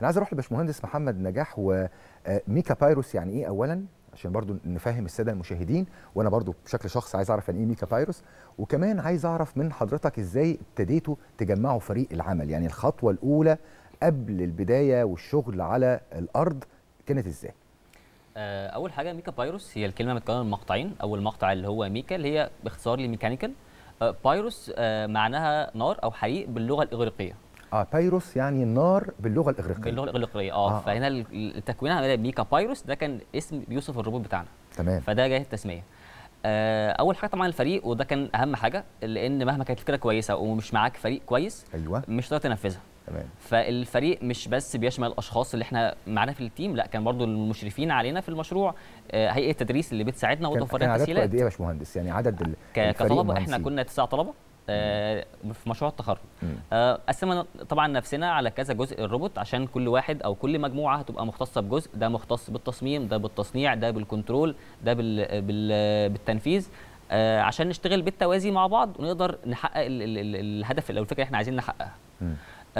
انا عايز اروح لباشمهندس محمد نجاح وميكا آه، بايروس يعني ايه اولا عشان برضو نفهم الساده المشاهدين وانا برضو بشكل شخصي عايز اعرف يعني ايه ميكا بايروس وكمان عايز اعرف من حضرتك ازاي ابتديتوا تجمعوا فريق العمل يعني الخطوه الاولى قبل البدايه والشغل على الارض كانت ازاي آه، اول حاجه ميكا بايروس هي الكلمه متكونه من مقطعين اول مقطع اللي هو ميكا اللي هي باختصار لميكانيكال آه، بايروس معناها نار او حريق باللغه الاغريقيه اه بايروس يعني النار باللغه الاغريقيه باللغه الاغريقيه اه, آه. آه. فهنا التكوين عملها بيكا بايروس ده كان اسم يوسف الروبوت بتاعنا تمام فده جاي التسميه آه اول حاجه طبعا الفريق وده كان اهم حاجه لان مهما كانت الفكره كويسه ومش معاك فريق كويس ايوه مش هتقدر تنفذها تمام فالفريق مش بس بيشمل الاشخاص اللي احنا معانا في التيم لا كان برضو المشرفين علينا في المشروع آه، هيئه التدريس اللي بتساعدنا وتوفر لنا تسهيلات كان عدد قد ايه يا باشمهندس يعني عدد الفريق كطلبه احنا كنا تسع طلبه آه، في مشروع التخرج آه، قسمنا طبعا نفسنا على كذا جزء الروبوت عشان كل واحد او كل مجموعه هتبقى مختصه بجزء ده مختص بالتصميم ده بالتصنيع ده بالكنترول ده بال بال بالتنفيذ آه، عشان نشتغل بالتوازي مع بعض ونقدر نحقق الهدف او الفكره اللي احنا عايزين نحققها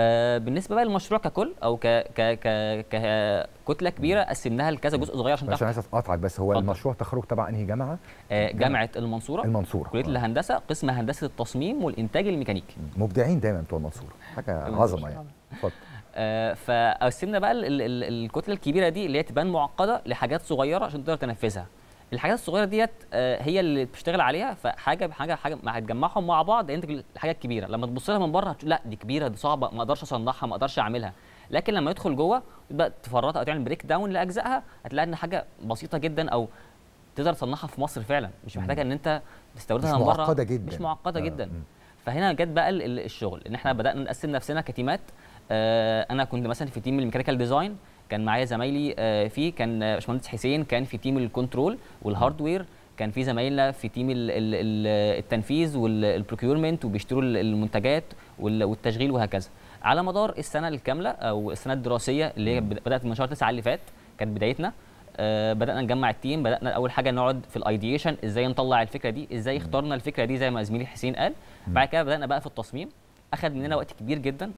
آه، بالنسبه بقى للمشروع ككل او ك ك ك ككتله كبيره قسمناها لكذا جزء صغير عشان عشان عايز اقطعك بس هو أطلع. المشروع تخرج تبع انهي جامعه؟ آه، جامعه, جامعة المنصوره المنصوره كليه آه. الهندسه قسم هندسه التصميم والانتاج الميكانيكي مبدعين دايما بتوع المنصوره حاجه عظمه يعني اتفضل فقسمنا بقى الكتله الكبيره دي اللي هي تبان معقده لحاجات صغيره عشان تقدر تنفذها الحاجات الصغيره ديت آه، هي اللي بتشتغل عليها فحاجه بحاجه حاجه ما هتجمعهم مع بعض انت الحاجه الكبيره لما تبص لها من بره لا دي كبيره دي صعبه ما اقدرش اصنعها ما اقدرش اعملها لكن لما يدخل جوه تبقى تفرطها او تعمل بريك داون لاجزائها هتلاقي ان حاجه بسيطه جدا او تقدر تصنعها في مصر فعلا مش محتاجه ان انت تستوردها من بره مش معقده جدا مش معقده آه. جدا فهنا جت بقى الشغل ان احنا بدانا نقسم نفسنا كتيمات آه انا كنت مثلا في تيم الميكانيكال ديزاين كان معايا زمايلي آه، فيه كان باشمهندس حسين كان في تيم الكنترول والهاردوير كان في زمايلنا في تيم التنفيذ والبروكيورمنت وبيشتروا المنتجات والتشغيل وهكذا على مدار السنه الكامله او السنه الدراسيه اللي هي بدات من شهر 9 اللي فات كانت بدايتنا آه، بدانا نجمع التيم بدانا اول حاجه نقعد في الايديشن ازاي نطلع الفكره دي ازاي اخترنا الفكره دي زي ما زميلي حسين قال بعد كده بدانا بقى في التصميم اخذ مننا وقت كبير جدا